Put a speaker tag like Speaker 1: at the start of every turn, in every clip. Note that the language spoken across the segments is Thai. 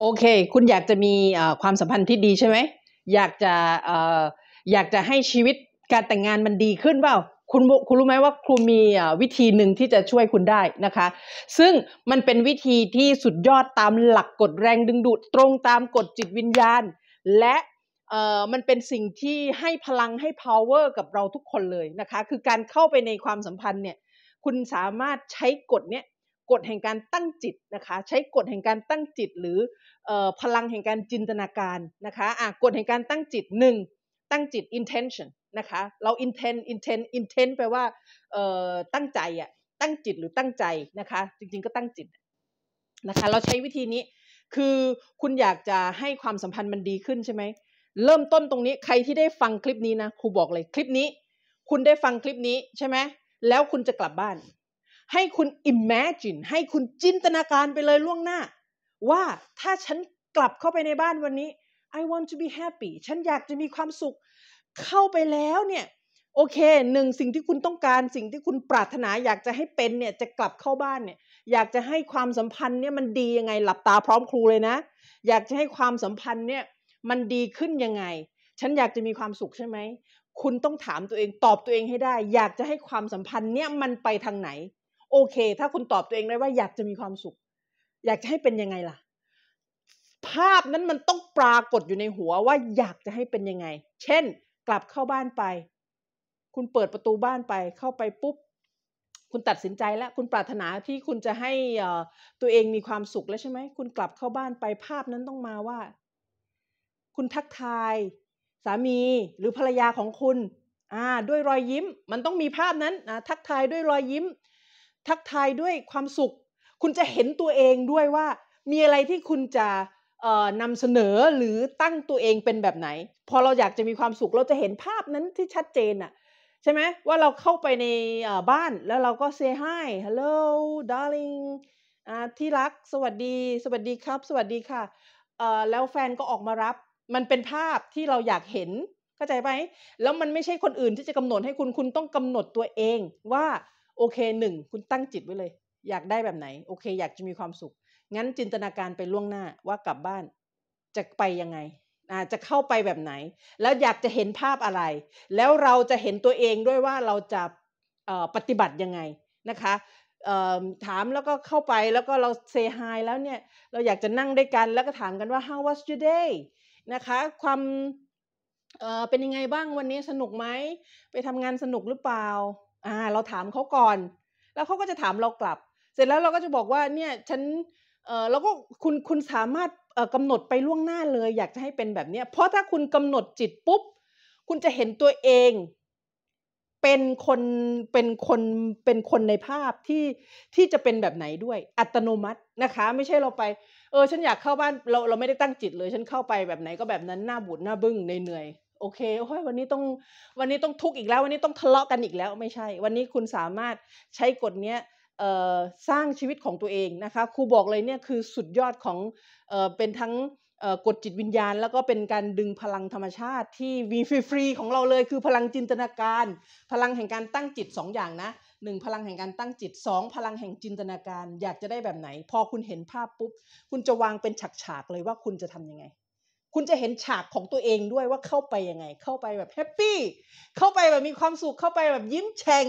Speaker 1: โอเคคุณอยากจะมีความสัมพันธ์ที่ดีใช่ไหมอยากจะอยากจะให้ชีวิตการแต่งงานมันดีขึ้นเปล่าคุณคุณรู้ไหมว่าครูมีวิธีหนึ่งที่จะช่วยคุณได้นะคะ ซึ่งมันเป็นวิธีที่สุดยอดตามหลักกฎแรงดึงดูดตรงตามกฎจิตวิญญาณ และเอ่อมันเป็นสิ่งที่ให้พลังให้ power กับเราทุกคนเลยนะคะคือการเข้าไปในความสัมพันธ์เนี่ยคุณสามารถใช้กฎเนี้ยกฎแห่งการตั้งจิตนะคะใช้กฎแห่งการตั้งจิตหรือพลังแห่งการจินตนาการนะคะะกฎแห่งการตั้งจิตหนึ่งตั้งจิต intention นะคะเรา intent intent intent แปลว่าตั้งใจอะตั้งจิตหรือตั้งใจนะคะจริงๆก็ตั้งจิตนะคะเราใช้วิธีนี้คือคุณอยากจะให้ความสัมพันธ์มันดีขึ้นใช่ไหมเริ่มต้นตรงนี้ใครที่ได้ฟังคลิปนี้นะครูบอกเลยคลิปนี้คุณได้ฟังคลิปนี้ใช่ไหมแล้วคุณจะกลับบ้านให้คุณ imagine ให้คุณจินตนาการไปเลยล่วงหน้า ว่าถ้าฉันกลับเข้าไปในบ้านวันนี้ I want to be happy ฉันอยากจะมีความสุข เข้าไปแล้วเนี่ยโอเคหนึ่งสิ่งที่คุณต้องการสิ่งที่คุณปรารถนาอยากจะให้เป็นเนี่ยจะกลับเข้าบ้านเนี่ยอยากจะให้ความสัมพันธ์เนี่ยมันดียังไงหลับตาพร้อมครูเลยนะอยากจะให้ความสัมพันธ์เนี่ยมันดีขึ้นยังไง ฉันอยากจะมีความสุขใช่ไหมคุณต้องถามตัวเองตอบตัวเองให้ได้ อยากจะให้ความสัมพันธ์เนี่ยมันไปทางไหนโอเค ถ้าคุณตอบตัวเองได้ว่าอยากจะมีความสุข อยากจะให้เป็นยังไงล่ะ ภาพนั้นมันต้องปรากฏอยู่ในหัวว่าอยากจะให้เป็นยังไง เช่น กลับเข้าบ้านไป คุณเปิดประตูบ้านไป เข้าไปปุ๊บ คุณตัดสินใจแล้ว คุณปรารถนาที่คุณจะให้ตัวเองมีความสุขแล้วใช่ไหมคุณกลับเข้าบ้านไป ภาพนั้นต้องมาว่า คุณทักทายสามีหรือภรรยาของคุณอ่าด้วยรอยยิ้ม มันต้องมีภาพนั้นนะทักทายด้วยรอยยิ้มทักทายด้วยความสุข คุณจะเห็นตัวเองด้วยว่า มีอะไรที่คุณจะนำเสนอหรือตั้งตัวเองเป็นแบบไหน พอเราอยากจะมีความสุข เราจะเห็นภาพนั้นที่ชัดเจนอะใช่ไหมว่าเราเข้าไปในบ้านแล้วเราก็ say hi hello darling ที่รัก สวัสดี สวัสดีครับ สวัสดีค่ะ แล้วแฟนก็ออกมารับ มันเป็นภาพที่เราอยากเห็นเข้าใจไหมแล้วมันไม่ใช่คนอื่นที่จะกำหนดให้คุณ คุณต้องกำหนดตัวเองว่าโอเคหนึ่งคุณตั้งจิตไว้เลยอยากได้แบบไหนโอเคอยากจะมีความสุข งั้นจินตนาการไปล่วงหน้าว่ากลับบ้านจะไปยังไงอาจจะเข้าไปแบบไหน แล้วอยากจะเห็นภาพอะไร แล้วเราจะเห็นตัวเองด้วยว่าเราจะปฏิบัติยังไงนะคะถามแล้วก็เข้าไปแล้วก็เราเซฮายแล้วเนี่ยเราอยากจะนั่งด้วยกันแล้วก็ถามกันว่า how was your day นะคะความเป็นยังไงบ้างวันนี้สนุกไหม ไปทำงานสนุกหรือเปล่าอ่า เราถามเขาก่อน แล้วเขาก็จะถามเรากลับ เสร็จแล้วเราก็จะบอกว่า เนี่ยฉันเออเราก็คุณคุณสามารถกำหนดไปล่วงหน้าเลย อยากจะให้เป็นแบบเนี้ยเพราะถ้าคุณกำหนดจิตปุ๊บ คุณจะเห็นตัวเองเป็นคนเป็นคนเป็นคนในภาพที่ที่จะเป็นแบบไหนด้วยอัตโนมัตินะคะ ไม่ใช่เราไปเออฉันอยากเข้าบ้านเราเราไม่ได้ตั้งจิตเลย ฉันเข้าไปแบบไหนก็แบบนั้นหน้าบูดหน้าบึ้งเหนื่อยโอเคโอ้ยวันนี้ต้องวันนี้ต้องทุกข์อีกแล้ว วันนี้ต้องทะเลาะกันอีกแล้วไม่ใช่ วันนี้คุณสามารถใช้กฎเนี้ยสร้างชีวิตของตัวเองนะคะครูบอกเลยเนี่ยคือสุดยอดของเอเป็นทั้งกฎจิตวิญญาณแล้วก็เป็นการดึงพลังธรรมชาติ ที่วีฟรีของเราเลยคือพลังจินตนาการ พลังแห่งการตั้งจิต 2ออย่างนะหนึ่งพลังแห่งการตั้งจิต 2 พลังแห่งจินตนาการอยากจะได้แบบไหน พอคุณเห็นภาพปุ๊บคุณจะวางเป็นฉากๆเลยว่าคุณจะทํำยังไงคุณจะเห็นฉากของตัวเองด้วยว่าเข้าไปยังไง เข้าไปแบบแฮปปี้ เข้าไปแบบมีความสุข เข้าไปแบบยิ้มแฉ่ง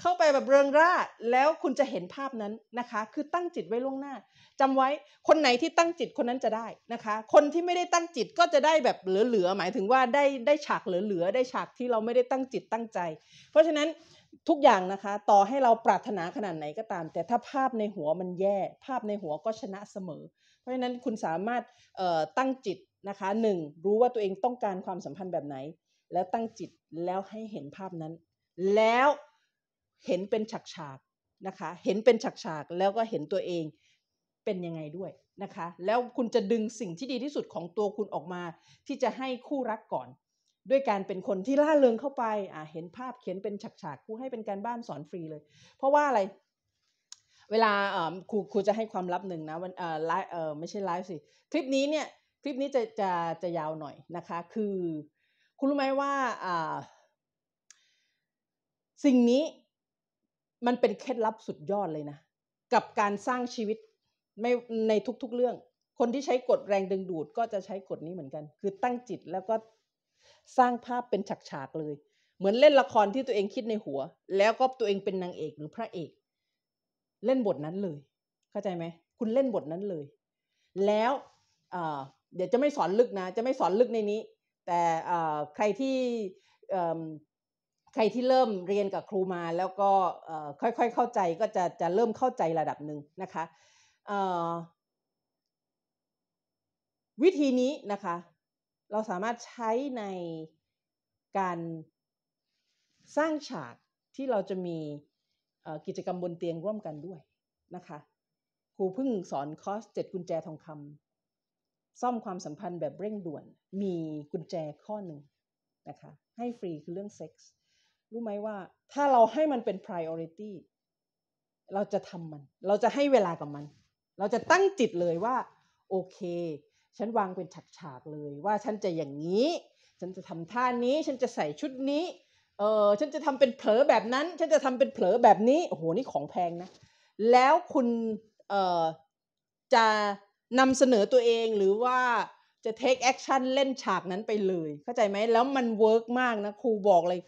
Speaker 1: เข้าไปแบบเริงร่า แล้วคุณจะเห็นภาพนั้นนะคะ คือตั้งจิตไว้ล่วงหน้า จำไว้คนไหนที่ตั้งจิตคนนั้นจะได้นะคะ คนที่ไม่ได้ตั้งจิตก็จะได้แบบเหลือ ๆ หมายถึงว่าได้ได้ฉากเหลือๆ ได้ฉากที่เราไม่ได้ตั้งจิตตั้งใจ เพราะฉะนั้นทุกอย่างนะคะ ต่อให้เราปรารถนาขนาดไหนก็ตาม แต่ถ้าภาพในหัวมันแย่ ภาพในหัวก็ชนะเสมอ เพราะฉะนั้นคุณสามารถตั้งจิตนะคะหนึ่งรู้ว่าตัวเองต้องการความสัมพันธ์แบบไหน แล้วตั้งจิตแล้วให้เห็นภาพนั้น แล้วเห็นเป็นฉากฉากนะคะเห็นเป็นฉากฉากแล้วก็เห็นตัวเองเป็นยังไงด้วยนะคะแล้วคุณจะดึงสิ่งที่ดีที่สุดของตัวคุณออกมา ที่จะให้คู่รักก่อนด้วยการเป็นคนที่ล่าเริงเข้าไปอ่าเห็นภาพเขียนเป็นฉากฉากครูให้เป็นการบ้านสอนฟรีเลย เพราะว่าอะไร เวลาครูครูจะให้ความลับหนึ่งนะวันเออไลฟ์เออไม่ใช่ไลฟ์สิคลิปนี้เนี่ยคลิปนี้จะจะจะยาวหน่อยนะคะ คือ คุณรู้ไหมว่าสิ่งนี้มันเป็นเคล็ดลับสุดยอดเลยนะ กับการสร้างชีวิตไม่ในทุก ๆ เรื่อง คนที่ใช้กฎแรงดึงดูดก็จะใช้กฎนี้เหมือนกัน คือตั้งจิตแล้วก็สร้างภาพเป็นฉากๆเลย เหมือนเล่นละครที่ตัวเองคิดในหัวแล้วก็ตัวเองเป็นนางเอกหรือพระเอก เล่นบทนั้นเลย เข้าใจไหมคุณเล่นบทนั้นเลย แล้วเดี๋ยวจะไม่สอนลึกนะ จะไม่สอนลึกในนี้ แต่ใครที่ใครที่เริ่มเรียนกับครูมาแล้วก็ค่อยๆเข้าใจก็จะจะเริ่มเข้าใจระดับหนึ่งนะคะวิธีนี้นะคะ เราสามารถใช้ในการสร้างฉาก ที่เราจะมีกิจกรรมบนเตียงร่วมกันด้วยนะคะครูเพิ่งสอนคอร์สเจ็ดกุญแจทองคำซ่อมความสัมพันธ์แบบเร่งด่วน มีกุญแจข้อหนึ่งนะคะให้ฟรีคือเรื่องเซ็กส์รู้ไหมว่าถ้าเราให้มันเป็น priority เราจะทำมัน เราจะให้เวลากับมัน เราจะตั้งจิตเลยว่าโอเค ฉันวางเป็นฉากๆเลยว่าฉันจะอย่างนี้ ฉันจะทำท่านี้ ฉันจะใส่ชุดนี้เออฉันจะทำเป็นเผลอแบบนั้น ฉันจะทำเป็นเผลอแบบนี้โอ้โหนี่ของแพงนะแล้วคุณเออจะนำเสนอตัวเองหรือว่าจะ take action เล่นฉากนั้นไปเลย เข้าใจไหมแล้วมันเวิร์กมากนะครูบอกเลย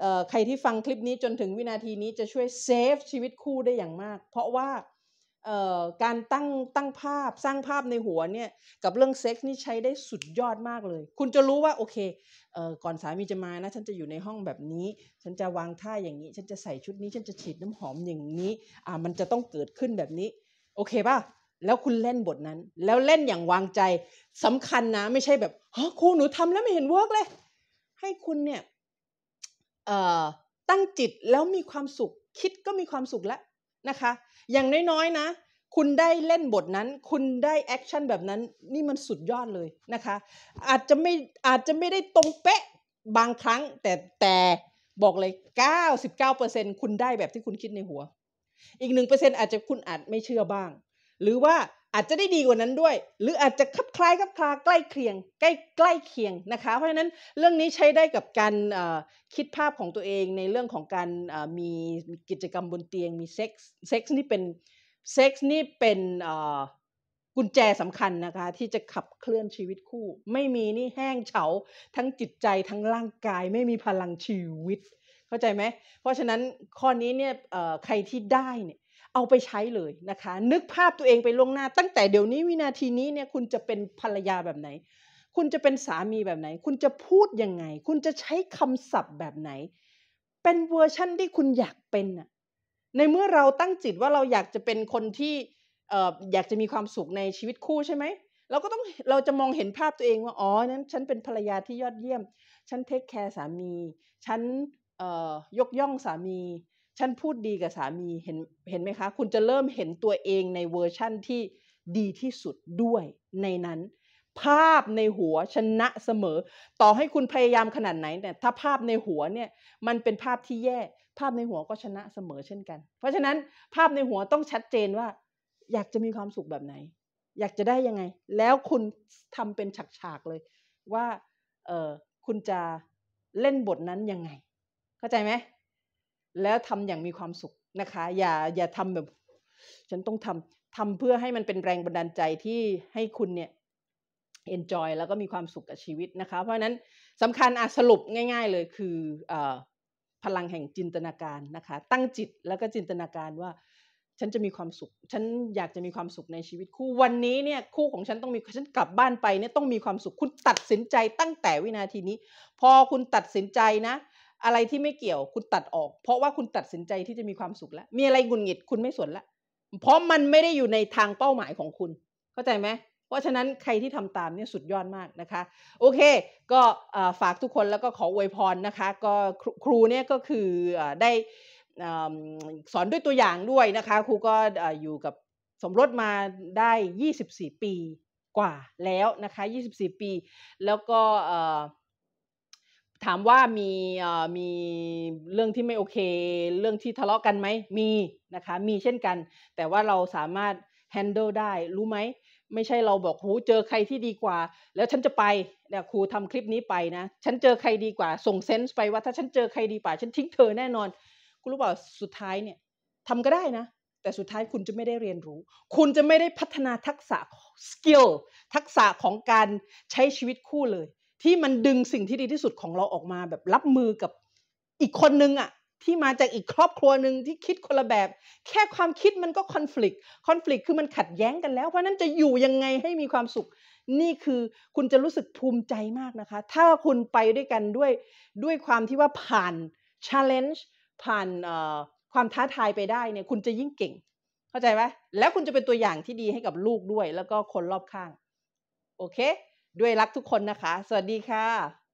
Speaker 1: เใครที่ฟังคลิปนี้จนถึงวินาทีนี้จะช่วยเซฟชีวิตคู่ได้อย่างมาก เพราะว่าการตั้งตั้งภาพสร้างภาพในหัวเนี่ย กับเรื่องเซ็กซ์นี่ใช้ได้สุดยอดมากเลย คุณจะรู้ว่า โอเคเออก่อนสามีจะมานะ ฉันจะอยู่ในห้องแบบนี้ ฉันจะวางท่าอย่างนี้ฉันจะใส่ชุดนี้ฉันจะฉีดน้ำหอมอย่างนี้อ่ามันจะต้องเกิดขึ้นแบบนี้โอเคป่ะแล้วคุณเล่นบทนั้น แล้วเล่นอย่างวางใจสำคัญนะ ไม่ใช่แบบฮะครูหนูทำแล้วไม่เห็นเวิร์กเลย ให้คุณเนี่ยตั้งจิตแล้วมีความสุข คิดก็มีความสุขแล้วนะคะ อย่างน้อยๆนะ คุณได้เล่นบทนั้น คุณได้แอคชั่นแบบนั้น นี่มันสุดยอดเลยนะคะ อาจจะไม่อาจจะไม่ได้ตรงเป๊ะบางครั้ง แต่แต่บอกเลย99%คุณได้แบบที่คุณคิดในหัว อีก1%อาจจะคุณอาจไม่เชื่อบ้างหรือว่าอาจจะได้ดีกว่านั้นด้วย หรืออาจจะคลับคล้ายคลับคลาใกล้เคียง ใกล้ใกล้เคียงนะคะ เพราะฉะนั้นเรื่องนี้ใช้ได้กับการคิดภาพของตัวเองในเรื่องของการมีกิจกรรมบนเตียงมีเซ็กซ์เซ็กซ์นี่เป็นเซ็กซ์นี่เป็นกุญแจสำคัญนะคะ ที่จะขับเคลื่อนชีวิตคู่ ไม่มีนี่แห้งเฉาทั้งจิตใจทั้งร่างกายไม่มีพลังชีวิต เข้าใจไหม เพราะฉะนั้นข้อนี้เนี่ยใครที่ได้เนี่ยเอาไปใช้เลยนะคะนึกภาพตัวเองไปล่วงหน้าตั้งแต่เดี๋ยวนี้วินาทีนี้เนี่ยคุณจะเป็นภรรยาแบบไหน คุณจะเป็นสามีแบบไหน คุณจะพูดยังไง คุณจะใช้คำศัพท์แบบไหน เป็นเวอร์ชั่นที่คุณอยากเป็น่ะในเมื่อเราตั้งจิตว่าเราอยากจะเป็นคนที่อยากจะมีความสุขในชีวิตคู่ใช่ไหม เราก็ต้องเราจะมองเห็นภาพตัวเองว่าอ๋อนั้นฉันเป็นภรรยาที่ยอดเยี่ยม ฉันเทคแคร์สามี ฉันยกย่องสามีฉันพูดดีกับสามีเห็นเห็นไหมคะ คุณจะเริ่มเห็นตัวเองในเวอร์ชั่นที่ดีที่สุดด้วยในนั้น ภาพในหัวชนะเสมอ ต่อให้คุณพยายามขนาดไหนเนี่ยถ้าภาพในหัวเนี่ยมันเป็นภาพที่แย่ ภาพในหัวก็ชนะเสมอเช่นกัน เพราะฉะนั้นภาพในหัวต้องชัดเจนว่า อยากจะมีความสุขแบบไหน อยากจะได้ยังไง แล้วคุณทำเป็นฉากๆเลย ว่าเออคุณจะเล่นบทนั้นยังไง เข้าใจไหมแล้วทำอย่างมีความสุขนะคะอย่าอย่าทำแบบฉันต้องทำทำเพื่อให้มันเป็นแรงบันดาลใจที่ให้คุณเนี่ย enjoy แล้วก็มีความสุขกับชีวิตนะคะ เพราะฉะนั้นสำคัญอ่ะสรุปง่าย ๆเลยคืออพลังแห่งจินตนาการนะคะ ตั้งจิตแล้วก็จินตนาการว่า ฉันจะมีความสุข ฉันอยากจะมีความสุขในชีวิตคู่วันนี้เนี่ย คู่ของฉันต้องมีฉันกลับบ้านไปเนี่ยต้องมีความสุขคุณตัดสินใจตั้งแต่วินาทีนี้ พอคุณตัดสินใจนะอะไรที่ไม่เกี่ยวคุณตัดออกเพราะว่าคุณตัดสินใจที่จะมีความสุขแล้ว มีอะไรกุนหงิดคุณไม่สนละเพราะมันไม่ได้อยู่ในทางเป้าหมายของคุณเข้าใจไหมเพราะฉะนั้นใครที่ทำตามเนี่ยสุดยอดมากนะคะ โอเค ก็ฝากทุกคนแล้วก็ขออวยพรนะคะก็ครูเนี่ยก็คือได้สอนด้วยตัวอย่างด้วยนะคะ ครูก็อยู่กับสมรสมาได้ 24 ปีกว่าแล้วนะคะ24 ปี แล้วก็ถามว่ามีมีเรื่องที่ไม่โอเค เรื่องที่ทะเลาะกันไหมมีนะคะมีเช่นกัน แต่ว่าเราสามารถ handle ได้รู้ไหม ไม่ใช่เราบอกหูเจอใครที่ดีกว่า แล้วฉันจะไปเนี่ยครูทำคลิปนี้ไปนะฉันเจอใครดีกว่า ส่งเซนส์ไปว่าถ้าฉันเจอใครดีกว่าฉันทิ้งเธอแน่นอน คุณรู้เปล่าสุดท้ายเนี่ยทำก็ได้นะ แต่สุดท้ายคุณจะไม่ได้เรียนรู้ คุณจะไม่ได้พัฒนาทักษะสกิลทักษะของการใช้ชีวิตคู่เลยที่มันดึงสิ่งที่ดีที่สุดของเราออกมา แบบรับมือกับอีกคนนึงอะที่มาจากอีกครอบครัวหนึ่งที่คิดคนละแบบ แค่ความคิดมันก็คอน FLICT คอน FLICT คือมันขัดแย้งกันแล้วเพราะนั้นจะอยู่ยังไงให้มีความสุข นี่คือคุณจะรู้สึกภูมิใจมากนะคะ ถ้าคุณไปด้วยกันด้วยด้วยความที่ว่าผ่าน challenge ผ่านความท้าทายไปได้เนี่ยคุณจะยิ่งเก่ง เข้าใจไหมแล้วคุณจะเป็นตัวอย่างที่ดีให้กับลูกด้วย แล้วก็คนรอบข้างโอเคด้วยรักทุกคนนะคะ สวัสดีค่ะ